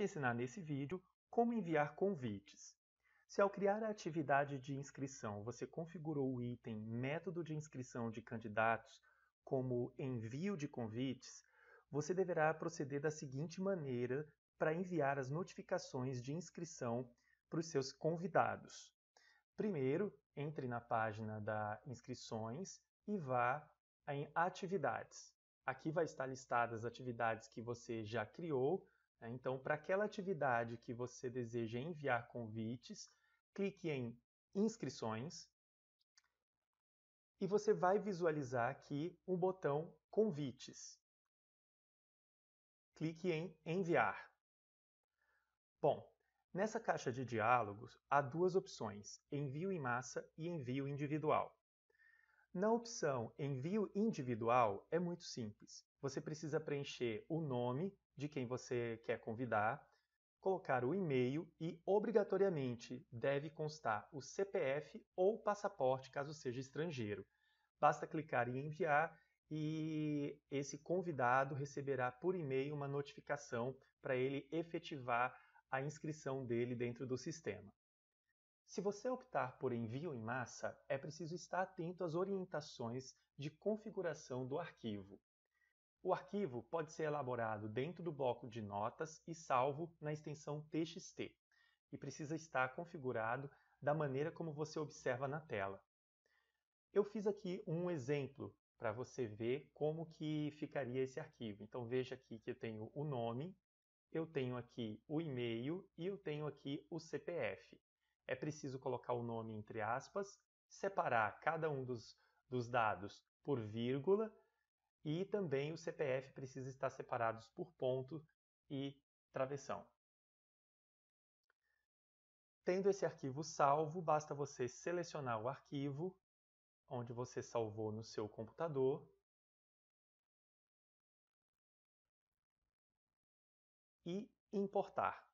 te ensinar nesse vídeo como enviar convites. Se ao criar a atividade de inscrição você configurou o item Método de inscrição de candidatos como Envio de convites, você deverá proceder da seguinte maneira para enviar as notificações de inscrição para os seus convidados. Primeiro, entre na página da inscrições e vá em atividades. Aqui vai estar listadas as atividades que você já criou né? Então, para aquela atividade que você deseja enviar convites, clique em inscrições e você vai visualizar aqui o um botão convites. Clique em enviar. Bom, nessa caixa de diálogos há duas opções, envio em massa e envio individual. Na opção Envio Individual, é muito simples. Você precisa preencher o nome de quem você quer convidar, colocar o e-mail e, obrigatoriamente, deve constar o CPF ou passaporte, caso seja estrangeiro. Basta clicar em enviar e esse convidado receberá por e-mail uma notificação para ele efetivar a inscrição dele dentro do sistema. Se você optar por envio em massa, é preciso estar atento às orientações de configuração do arquivo. O arquivo pode ser elaborado dentro do bloco de notas e salvo na extensão TXT, e precisa estar configurado da maneira como você observa na tela. Eu fiz aqui um exemplo para você ver como que ficaria esse arquivo. Então veja aqui que eu tenho o nome, eu tenho aqui o e-mail e eu tenho aqui o CPF é preciso colocar o nome entre aspas, separar cada um dos, dos dados por vírgula e também o CPF precisa estar separados por ponto e travessão. Tendo esse arquivo salvo, basta você selecionar o arquivo onde você salvou no seu computador e importar.